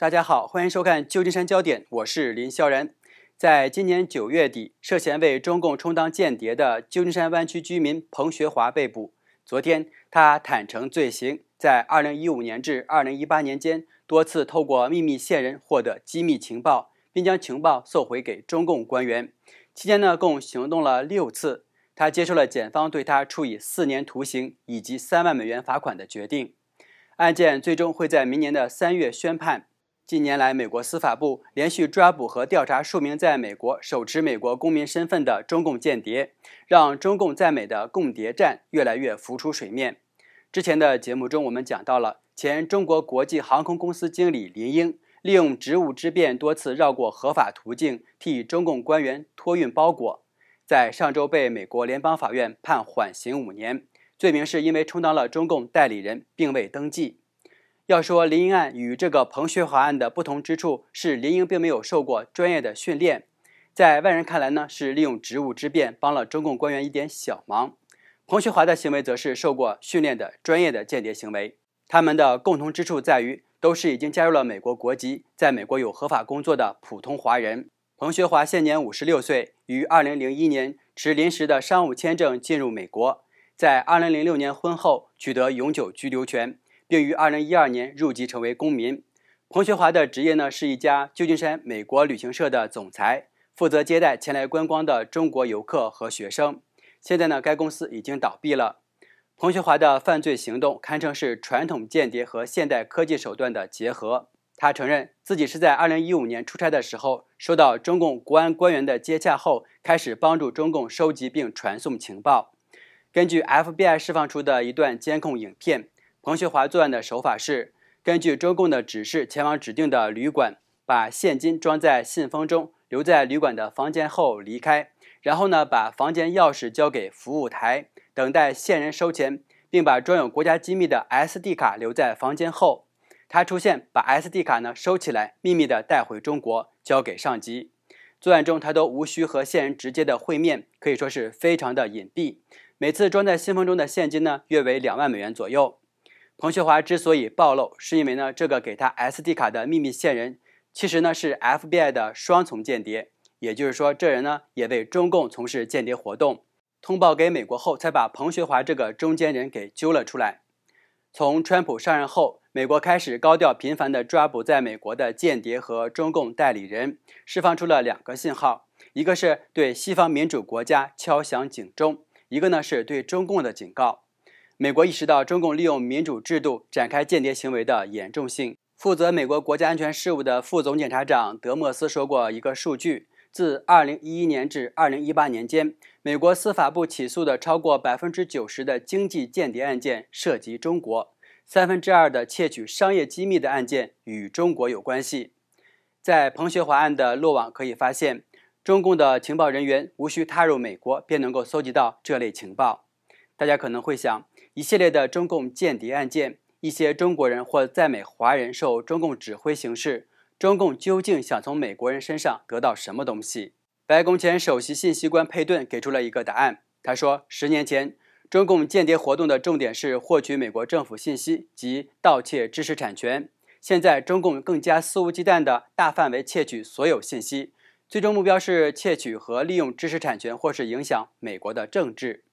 大家好，欢迎收看《旧金山焦点》，我是林萧然。在今年九月底，涉嫌为中共充当间谍的旧金山湾区居民彭学华被捕。昨天，他坦诚罪行，在2015年至2018年间，多次透过秘密线人获得机密情报，并将情报送回给中共官员。期间呢，共行动了六次。他接受了检方对他处以四年徒刑以及三万美元罚款的决定。案件最终会在明年的三月宣判。近年来，美国司法部连续抓捕和调查数名在美国手持美国公民身份的中共间谍，让中共在美的共谍战越来越浮出水面。之前的节目中，我们讲到了前中国国际航空公司经理林英，利用职务之便多次绕过合法途径替中共官员托运包裹，在上周被美国联邦法院判缓刑五年，罪名是因为充当了中共代理人，并未登记。要说林英案与这个彭学华案的不同之处是，林英并没有受过专业的训练，在外人看来呢，是利用职务之便帮了中共官员一点小忙；彭学华的行为则是受过训练的专业的间谍行为。他们的共同之处在于，都是已经加入了美国国籍，在美国有合法工作的普通华人。彭学华现年五十六岁，于二零零一年持临时的商务签证进入美国，在二零零六年婚后取得永久居留权。并于二零一二年入籍成为公民。彭学华的职业呢是一家旧金山美国旅行社的总裁，负责接待前来观光的中国游客和学生。现在呢，该公司已经倒闭了。彭学华的犯罪行动堪称是传统间谍和现代科技手段的结合。他承认自己是在二零一五年出差的时候受到中共国安官员的接洽后，开始帮助中共收集并传送情报。根据 FBI 释放出的一段监控影片。彭学华作案的手法是，根据中共的指示前往指定的旅馆，把现金装在信封中留在旅馆的房间后离开，然后呢把房间钥匙交给服务台，等待线人收钱，并把装有国家机密的 SD 卡留在房间后，他出现把 SD 卡呢收起来秘密的带回中国交给上级。作案中他都无需和线人直接的会面，可以说是非常的隐蔽。每次装在信封中的现金呢约为两万美元左右。彭学华之所以暴露，是因为呢，这个给他 SD 卡的秘密线人，其实呢是 FBI 的双重间谍，也就是说，这人呢也为中共从事间谍活动，通报给美国后，才把彭学华这个中间人给揪了出来。从川普上任后，美国开始高调频繁地抓捕在美国的间谍和中共代理人，释放出了两个信号：一个是对西方民主国家敲响警钟，一个呢是对中共的警告。美国意识到中共利用民主制度展开间谍行为的严重性。负责美国国家安全事务的副总检察长德莫斯说过一个数据：自2011年至2018年间，美国司法部起诉的超过百分之九十的经济间谍案件涉及中国，三分之二的窃取商业机密的案件与中国有关系。在彭学华案的落网可以发现，中共的情报人员无需踏入美国便能够搜集到这类情报。大家可能会想。一系列的中共间谍案件，一些中国人或在美华人受中共指挥行事，中共究竟想从美国人身上得到什么东西？白宫前首席信息官佩顿给出了一个答案。他说：“十年前，中共间谍活动的重点是获取美国政府信息及盗窃知识产权。现在，中共更加肆无忌惮地大范围窃取所有信息，最终目标是窃取和利用知识产权，或是影响美国的政治。”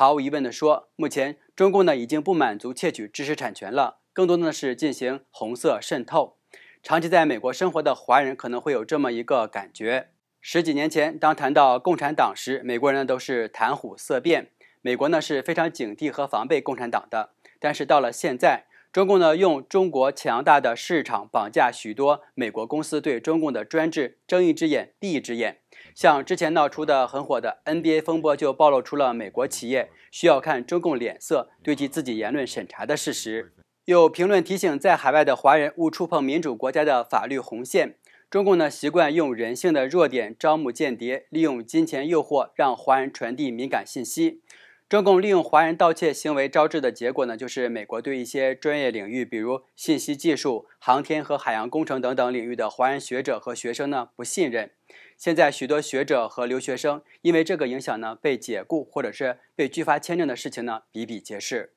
毫无疑问地说，目前中共呢已经不满足窃取知识产权了，更多的呢是进行红色渗透。长期在美国生活的华人可能会有这么一个感觉：十几年前，当谈到共产党时，美国人呢都是谈虎色变，美国呢是非常警惕和防备共产党的。但是到了现在，中共呢用中国强大的市场绑架许多美国公司，对中共的专制睁一只眼闭一只眼。像之前闹出的很火的 NBA 风波，就暴露出了美国企业需要看中共脸色、对其自己言论审查的事实。有评论提醒，在海外的华人勿触碰民主国家的法律红线。中共呢，习惯用人性的弱点招募间谍，利用金钱诱惑让华人传递敏感信息。中共利用华人盗窃行为招致的结果呢，就是美国对一些专业领域，比如信息技术、航天和海洋工程等等领域的华人学者和学生呢，不信任。现在许多学者和留学生因为这个影响呢，被解雇或者是被拒发签证的事情呢，比比皆是。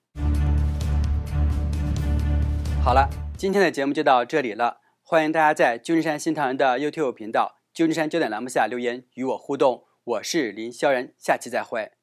好了，今天的节目就到这里了，欢迎大家在《旧金山新唐人》的 YouTube 频道《旧金山焦点》栏目下留言与我互动。我是林萧然，下期再会。